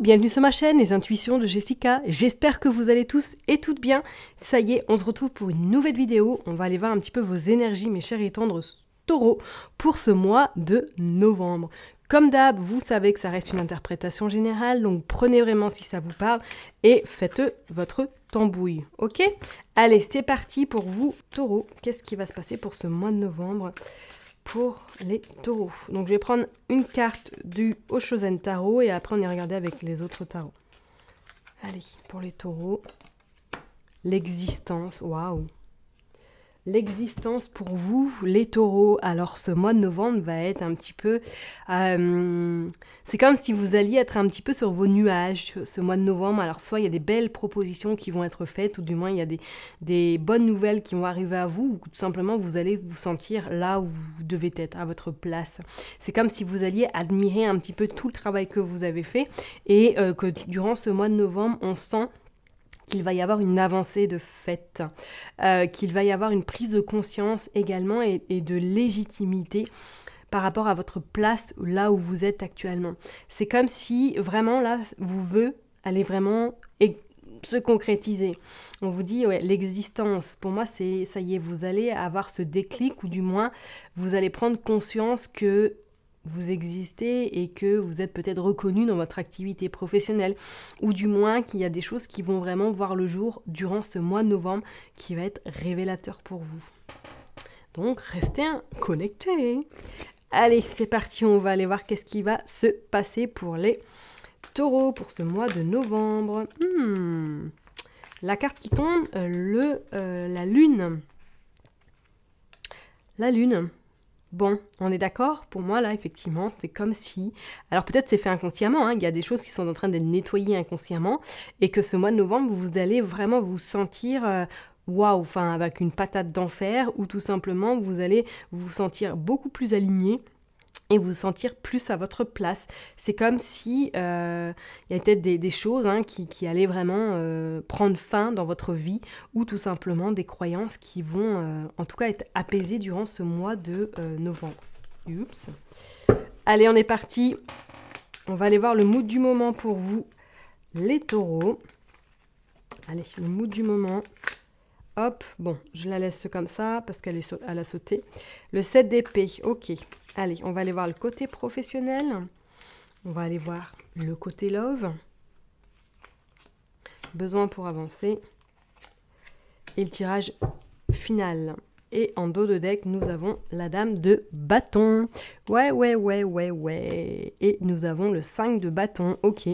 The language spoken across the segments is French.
bienvenue sur ma chaîne Les Intuitions de Jessica. J'espère que vous allez tous et toutes bien. Ça y est, on se retrouve pour une nouvelle vidéo. On va aller voir un petit peu vos énergies, mes chers et tendres taureaux, pour ce mois de novembre. Comme d'hab, vous savez que ça reste une interprétation générale, donc prenez vraiment si ça vous parle et faites votre tambouille, ok Allez, c'est parti pour vous, taureaux, Qu'est-ce qui va se passer pour ce mois de novembre pour les taureaux. Donc je vais prendre une carte du Oshozen Tarot et après on y regarder avec les autres tarots. Allez, pour les taureaux, l'existence, waouh l'existence pour vous, les taureaux. Alors ce mois de novembre va être un petit peu... Euh, c'est comme si vous alliez être un petit peu sur vos nuages ce mois de novembre. Alors soit il y a des belles propositions qui vont être faites, ou du moins il y a des, bonnes nouvelles qui vont arriver à vous, ou tout simplement vous allez vous sentir là où vous devez être, à votre place. C'est comme si vous alliez admirer un petit peu tout le travail que vous avez fait et euh, que durant ce mois de novembre, on sent qu'il va y avoir une avancée de fait, euh, qu'il va y avoir une prise de conscience également et, de légitimité par rapport à votre place là où vous êtes actuellement. C'est comme si vraiment là, vous voulez aller vraiment et se concrétiser. On vous dit, l'existence, pour moi, c'est ça y est, vous allez avoir ce déclic ou du moins, vous allez prendre conscience que vous existez et que vous êtes peut-être reconnu dans votre activité professionnelle, ou du moins qu'il y a des choses qui vont vraiment voir le jour durant ce mois de novembre qui va être révélateur pour vous. Donc restez connectés. Allez, c'est parti, on va aller voir qu'est-ce qui va se passer pour les taureaux pour ce mois de novembre. Hmm. La carte qui tombe, euh, le, euh, la lune. La lune. Bon, on est d'accord Pour moi, là, effectivement, c'est comme si... Alors peut-être c'est fait inconsciemment, hein, il y a des choses qui sont en train d'être nettoyées inconsciemment, et que ce mois de novembre, vous allez vraiment vous sentir... Euh, waouh, enfin avec une patate d'enfer, ou tout simplement vous allez vous sentir beaucoup plus aligné, et vous sentir plus à votre place. C'est comme si euh, il y avait peut-être des, choses hein, qui, allaient vraiment euh, prendre fin dans votre vie ou tout simplement des croyances qui vont euh, en tout cas être apaisées durant ce mois de novembre. Oups. Allez, on est parti. On va aller voir le mood du moment pour vous, les taureaux. Allez, le mood du moment. Hop, bon, je la laisse comme ça parce qu'elle est à la Le 7 d'épée, ok. Allez, on va aller voir le côté professionnel. On va aller voir le côté love. Besoin pour avancer. Et le tirage final. Et en dos de deck, nous avons la dame de bâton. Ouais, ouais, ouais, ouais, ouais. Et nous avons le 5 de bâton. Ok.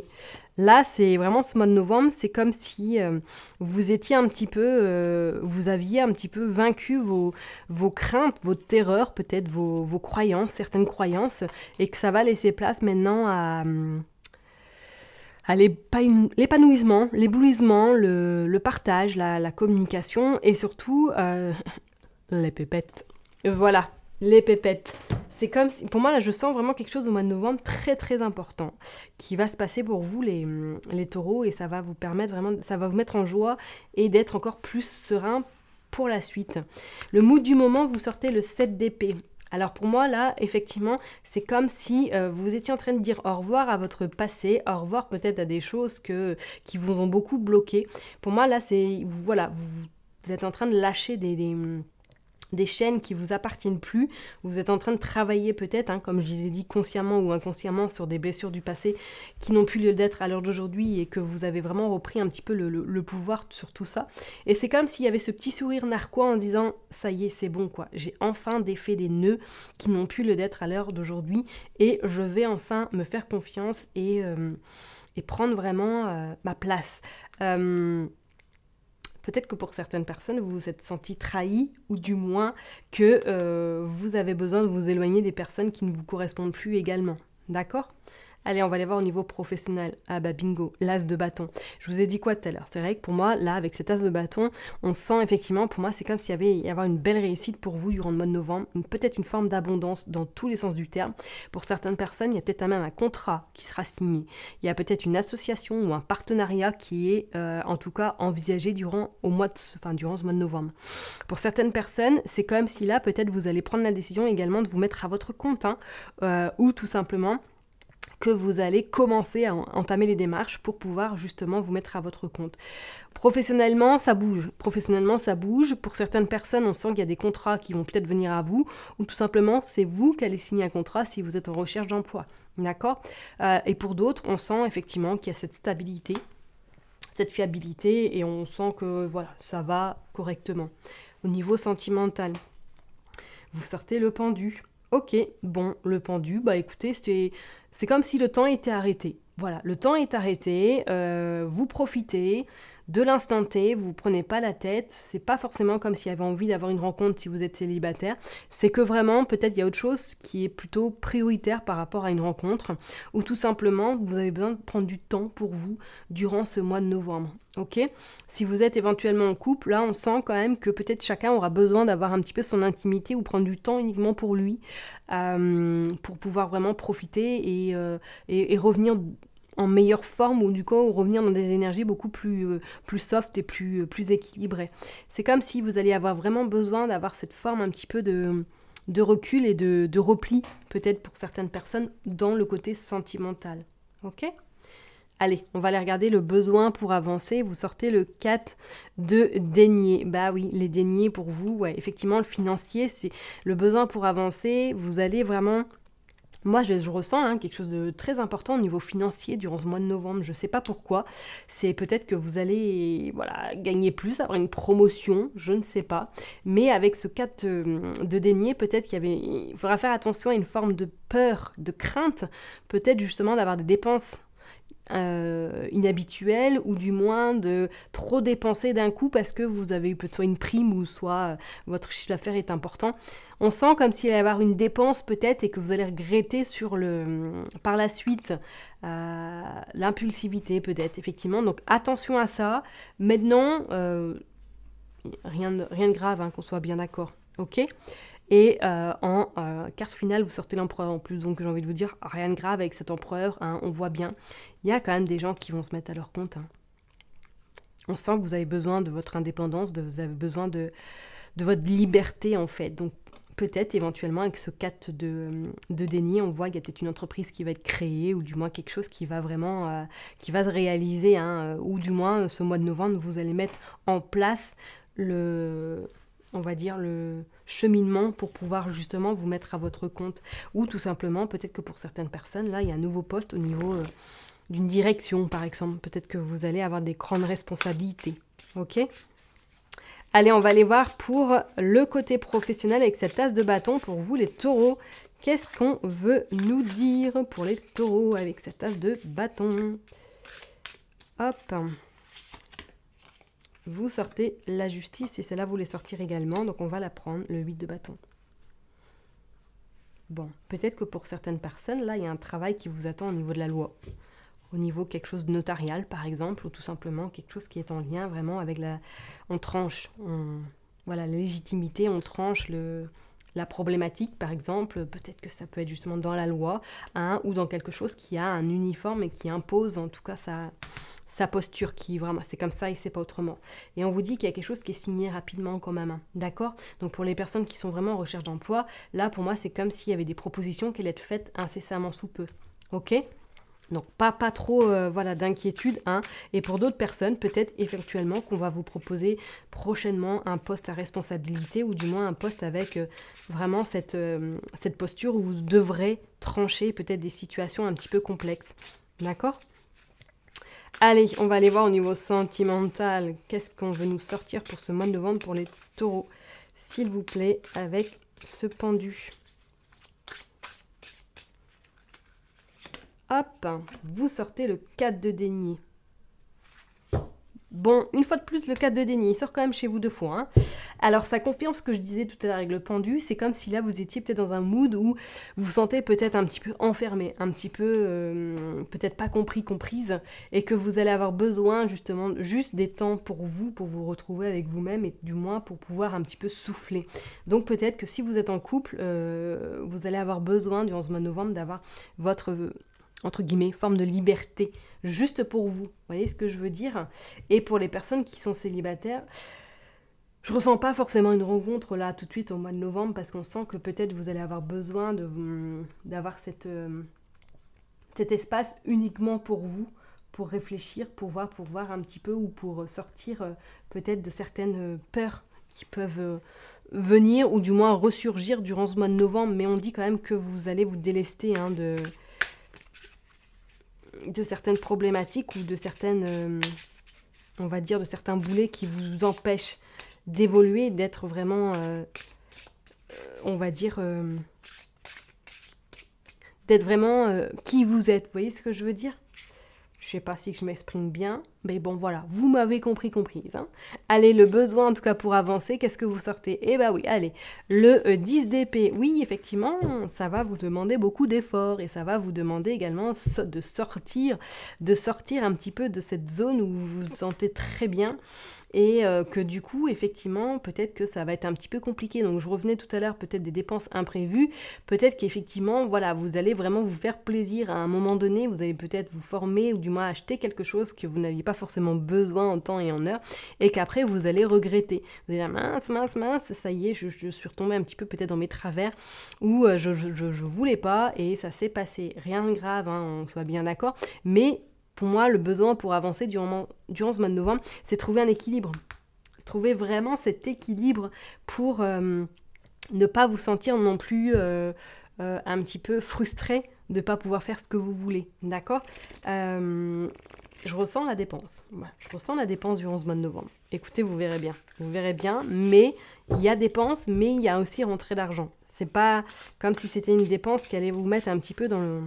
Là, c'est vraiment ce mois de novembre, c'est comme si euh, vous étiez un petit peu, euh, vous aviez un petit peu vaincu vos, vos craintes, vos terreurs, peut-être vos, vos, croyances, certaines croyances, et que ça va laisser place maintenant à, l'épanouissement, l'éblouissement, le, partage, la, communication, et surtout euh, les pépettes. Voilà, les pépettes. C'est comme si, pour moi là, je sens vraiment quelque chose au mois de novembre très très important qui va se passer pour vous les, hum, les taureaux et ça va vous permettre vraiment, ça va vous mettre en joie et d'être encore plus serein pour la suite. Le mood du moment, vous sortez le 7 d'épée. Alors pour moi, là, effectivement, c'est comme si euh, vous étiez en train de dire au revoir à votre passé, au revoir peut-être à des choses que, qui vous ont beaucoup bloqué. Pour moi, là, c'est... Voilà, vous, êtes en train de lâcher des hum, des chaînes qui vous appartiennent plus. Vous êtes en train de travailler peut-être, hein, comme je les ai dit, consciemment ou inconsciemment sur des blessures du passé qui n'ont plus lieu d'être à l'heure d'aujourd'hui et que vous avez vraiment repris un petit peu le, pouvoir sur tout ça. Et c'est comme s'il y avait ce petit sourire narquois en disant ça y est, c'est bon quoi, j'ai enfin défait des nœuds qui n'ont plus lieu d'être à l'heure d'aujourd'hui et je vais enfin me faire confiance et, euh, prendre vraiment euh, ma place. Euh, peut-être que pour certaines personnes, vous vous êtes senti trahi ou du moins que euh, vous avez besoin de vous éloigner des personnes qui ne vous correspondent plus également. D'accord Allez, on va aller voir au niveau professionnel. Ah bah bingo, l'as de bâton. Je vous ai dit quoi tout à l'heure C'est vrai que pour moi, là, avec cet as de bâton, on sent effectivement, pour moi, c'est comme s'il y avait y avoir une belle réussite pour vous durant le mois de novembre, peut-être une forme d'abondance dans tous les sens du terme. Pour certaines personnes, il y a peut-être même un contrat qui sera signé. Il y a peut-être une association ou un partenariat qui est euh, en tout cas envisagé durant, au mois de, enfin, durant ce mois de novembre. Pour certaines personnes, c'est comme si là, peut-être vous allez prendre la décision également de vous mettre à votre compte hein. euh, ou tout simplement que vous allez commencer à entamer les démarches pour pouvoir justement vous mettre à votre compte. Professionnellement, ça bouge. Professionnellement, ça bouge. Pour certaines personnes, on sent qu'il y a des contrats qui vont peut-être venir à vous, ou tout simplement, c'est vous qui allez signer un contrat si vous êtes en recherche d'emploi. D'accord euh, Et pour d'autres, on sent effectivement qu'il y a cette stabilité, cette fiabilité, et on sent que voilà, ça va correctement. Au niveau sentimental, vous sortez le pendu. Ok, bon, le pendu, bah écoutez, c'est comme si le temps était arrêté. Voilà, le temps est arrêté, euh, vous profitez, de l'instant T, vous prenez pas la tête, c'est pas forcément comme s'il y avait envie d'avoir une rencontre si vous êtes célibataire, c'est que vraiment peut-être il y a autre chose qui est plutôt prioritaire par rapport à une rencontre, ou tout simplement vous avez besoin de prendre du temps pour vous durant ce mois de novembre. Ok Si vous êtes éventuellement en couple, là on sent quand même que peut-être chacun aura besoin d'avoir un petit peu son intimité ou prendre du temps uniquement pour lui, euh, pour pouvoir vraiment profiter et, euh, et revenir en meilleure forme ou du coup revenir dans des énergies beaucoup plus, euh, plus soft et plus, euh, plus équilibrées. C'est comme si vous allez avoir vraiment besoin d'avoir cette forme un petit peu de, de recul et de, repli, peut-être pour certaines personnes, dans le côté sentimental. Ok Allez, on va aller regarder le besoin pour avancer. Vous sortez le 4 de dénier. Bah oui, les deniers pour vous, effectivement, le financier, c'est le besoin pour avancer. Vous allez vraiment moi, je, ressens hein, quelque chose de très important au niveau financier durant ce mois de novembre. Je ne sais pas pourquoi. C'est peut-être que vous allez voilà, gagner plus, avoir une promotion, je ne sais pas. Mais avec ce cas euh, de d'énié, peut-être qu'il y avait... Il faudra faire attention à une forme de peur, de crainte, peut-être justement d'avoir des dépenses euh, inhabituel ou du moins de trop dépenser d'un coup parce que vous avez eu soit une prime ou soit euh, votre chiffre d'affaires est important. On sent comme s'il allait y avoir une dépense peut-être et que vous allez regretter sur le, euh, par la suite l'impulsivité peut-être effectivement. Donc attention à ça. Maintenant, rien, de, rien de grave hein, qu'on soit bien d'accord. Ok et euh, en euh, carte finale, vous sortez l'empereur en plus. Donc j'ai envie de vous dire, rien de grave avec cet empereur, hein, on voit bien. Il y a quand même des gens qui vont se mettre à leur compte. Hein. On sent que vous avez besoin de votre indépendance, de, vous avez besoin de, de votre liberté en fait. Donc peut-être éventuellement avec ce 4 de, déni, on voit qu'il y a peut-être une entreprise qui va être créée ou du moins quelque chose qui va vraiment euh, qui va se réaliser hein. ou du moins ce mois de novembre vous allez mettre en place le on va dire, le cheminement pour pouvoir justement vous mettre à votre compte. Ou tout simplement, peut-être que pour certaines personnes, là, il y a un nouveau poste au niveau euh, d'une direction, par exemple. Peut-être que vous allez avoir des grandes responsabilités. Ok Allez, on va aller voir pour le côté professionnel avec cette tasse de bâton pour vous, les taureaux. Qu'est-ce qu'on veut nous dire pour les taureaux avec cette tasse de bâton Hop vous sortez la justice et celle-là, vous les sortir également. Donc on va la prendre, le 8 de bâton. Bon, peut-être que pour certaines personnes, là, il y a un travail qui vous attend au niveau de la loi, au niveau quelque chose de notarial, par exemple, ou tout simplement quelque chose qui est en lien vraiment avec la... On tranche, on... voilà, la légitimité, on tranche le... La problématique, par exemple, peut-être que ça peut être justement dans la loi, hein, ou dans quelque chose qui a un uniforme et qui impose en tout cas sa, sa posture qui vraiment c'est comme ça et c'est pas autrement. Et on vous dit qu'il y a quelque chose qui est signé rapidement quand même. D'accord Donc pour les personnes qui sont vraiment en recherche d'emploi, là pour moi c'est comme s'il y avait des propositions qui allaient être faites incessamment sous peu. OK donc pas, pas trop euh, voilà, d'inquiétude. Hein. Et pour d'autres personnes, peut-être éventuellement qu'on va vous proposer prochainement un poste à responsabilité ou du moins un poste avec euh, vraiment cette, euh, cette posture où vous devrez trancher peut-être des situations un petit peu complexes. D'accord Allez, on va aller voir au niveau sentimental. Qu'est-ce qu'on veut nous sortir pour ce mois de novembre pour les taureaux S'il vous plaît, avec ce pendu. Hop, vous sortez le 4 de déni. Bon, une fois de plus, le 4 de déni, il sort quand même chez vous deux fois. Hein. Alors, ça confirme ce que je disais tout à l'heure avec le pendu, c'est comme si là, vous étiez peut-être dans un mood où vous vous sentez peut-être un petit peu enfermé, un petit peu euh, peut-être pas compris, comprise, et que vous allez avoir besoin justement juste des temps pour vous, pour vous retrouver avec vous-même, et du moins pour pouvoir un petit peu souffler. Donc, peut-être que si vous êtes en couple, euh, vous allez avoir besoin du ce mois de novembre d'avoir votre, entre guillemets, forme de liberté juste pour vous. Vous voyez ce que je veux dire Et pour les personnes qui sont célibataires, je ne ressens pas forcément une rencontre là tout de suite au mois de novembre parce qu'on sent que peut-être vous allez avoir besoin d'avoir cette euh, cet espace uniquement pour vous, pour réfléchir, pour voir, pour voir un petit peu ou pour sortir euh, peut-être de certaines euh, peurs qui peuvent venir ou du moins ressurgir durant ce mois de novembre. Mais on dit quand même que vous allez vous délester hein, de de certaines problématiques ou de certaines, euh, on va dire, de certains boulets qui vous empêchent d'évoluer, d'être vraiment, euh, euh, on va dire, d'être vraiment qui vous êtes. Vous voyez ce que je veux dire je ne sais pas si je m'exprime bien, mais bon voilà, vous m'avez compris, comprise. Hein. allez, le besoin en tout cas pour avancer, qu'est-ce que vous sortez Eh bah oui, allez, le 10 euh, d'épée, oui effectivement, ça va vous demander beaucoup d'efforts et ça va vous demander également de sortir, de sortir un petit peu de cette zone où vous vous sentez très bien et euh, que du coup, effectivement, peut-être que ça va être un petit peu compliqué. Donc je revenais tout à l'heure peut-être des dépenses imprévues, peut-être qu'effectivement, voilà, vous allez vraiment vous faire plaisir à un moment donné, vous allez peut-être vous former ou du moins acheter quelque chose que vous n'aviez pas forcément besoin en temps et en heure et qu'après vous allez regretter. Vous allez dire mince, mince, mince, ça y est, je, suis retombée un petit peu peut-être dans mes travers où euh, je, ne voulais pas et ça s'est passé. Rien de grave, hein, on soit bien d'accord, mais pour moi, le besoin pour avancer durant, ce mois de novembre, c'est trouver un équilibre. Trouver vraiment cet équilibre pour euh, ne pas vous sentir non plus euh, euh, un petit peu frustré de ne pas pouvoir faire ce que vous voulez. D'accord je ressens la dépense. je ressens la dépense du 11 mois de novembre. Écoutez, vous verrez bien. Vous verrez bien, mais il y a dépense, mais il y a aussi rentrée d'argent. C'est pas comme si c'était une dépense qui allait vous mettre un petit peu dans, le,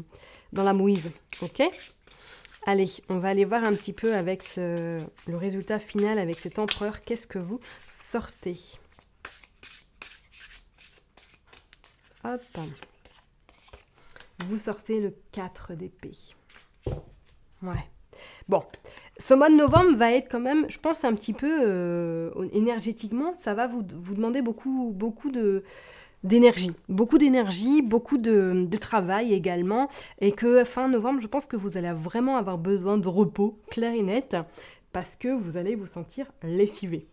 dans la mouise. Ok Allez, on va aller voir un petit peu avec euh, le résultat final avec cet empereur. Qu'est-ce que vous sortez Hop. Vous sortez le 4 d'épée. Ouais. Bon, ce mois de novembre va être quand même, je pense, un petit peu euh, énergétiquement, ça va vous, vous demander beaucoup, beaucoup de, d'énergie, beaucoup d'énergie, beaucoup de, travail également, et que fin novembre, je pense que vous allez vraiment avoir besoin de repos, clair et net, parce que vous allez vous sentir lessivé.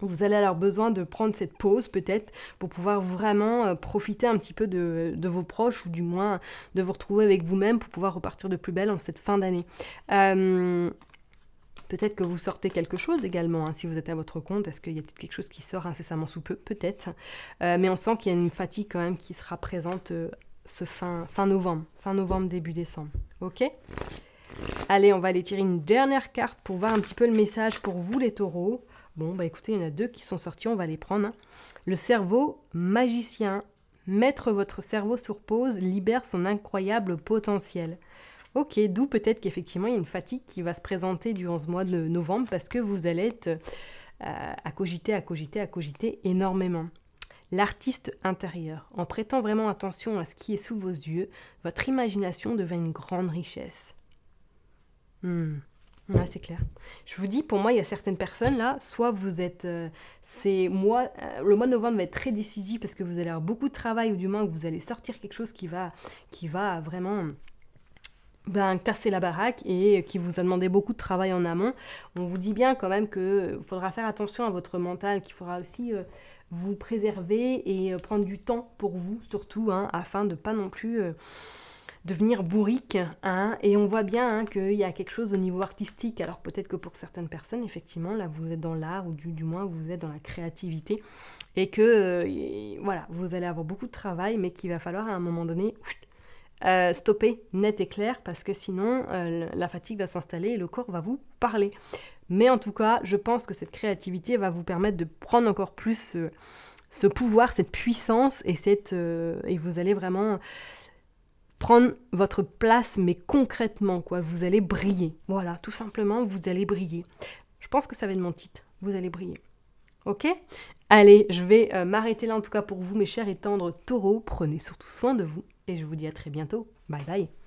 Vous allez avoir besoin de prendre cette pause peut-être pour pouvoir vraiment euh, profiter un petit peu de, vos proches ou du moins de vous retrouver avec vous-même pour pouvoir repartir de plus belle en cette fin d'année. Euh, Peut-être que vous sortez quelque chose également, hein. si vous êtes à votre compte, est-ce qu'il y a peut-être quelque chose qui sort incessamment sous peu Peut-être. Euh, mais on sent qu'il y a une fatigue quand même qui sera présente euh, ce fin, fin novembre, fin novembre, début décembre. Ok Allez, on va aller tirer une dernière carte pour voir un petit peu le message pour vous les taureaux. Bon, bah écoutez, il y en a deux qui sont sortis, on va les prendre. Hein. Le cerveau magicien. Mettre votre cerveau sur pause libère son incroyable potentiel. Ok, d'où peut-être qu'effectivement il y a une fatigue qui va se présenter durant ce mois de novembre parce que vous allez être à euh, cogiter, à cogiter, à cogiter énormément. L'artiste intérieur, en prêtant vraiment attention à ce qui est sous vos yeux, votre imagination devient une grande richesse. Hmm. c'est clair. Je vous dis, pour moi, il y a certaines personnes là, soit vous êtes. Euh, c'est moi. Euh, le mois de novembre va être très décisif parce que vous allez avoir beaucoup de travail ou du moins que vous allez sortir quelque chose qui va, qui va vraiment ben, casser la baraque et qui vous a demandé beaucoup de travail en amont, on vous dit bien quand même qu'il faudra faire attention à votre mental, qu'il faudra aussi euh, vous préserver et euh, prendre du temps pour vous surtout, hein, afin de pas non plus euh, devenir bourrique. Hein. Et on voit bien hein, qu'il y a quelque chose au niveau artistique, alors peut-être que pour certaines personnes, effectivement, là vous êtes dans l'art ou du, moins vous êtes dans la créativité et que voilà, vous allez avoir beaucoup de travail mais qu'il va falloir à un moment donné... Euh, stopper net et clair parce que sinon euh, la fatigue va s'installer et le corps va vous parler. Mais en tout cas, je pense que cette créativité va vous permettre de prendre encore plus ce, pouvoir, cette puissance et, cette, euh, et vous allez vraiment prendre votre place, mais concrètement, quoi. Vous allez briller. Voilà, tout simplement, vous allez briller. Je pense que ça va être mon titre. Vous allez briller. Ok Allez, je vais m'arrêter là en tout cas pour vous, mes chers et tendres taureaux. Prenez surtout soin de vous et je vous dis à très bientôt. Bye bye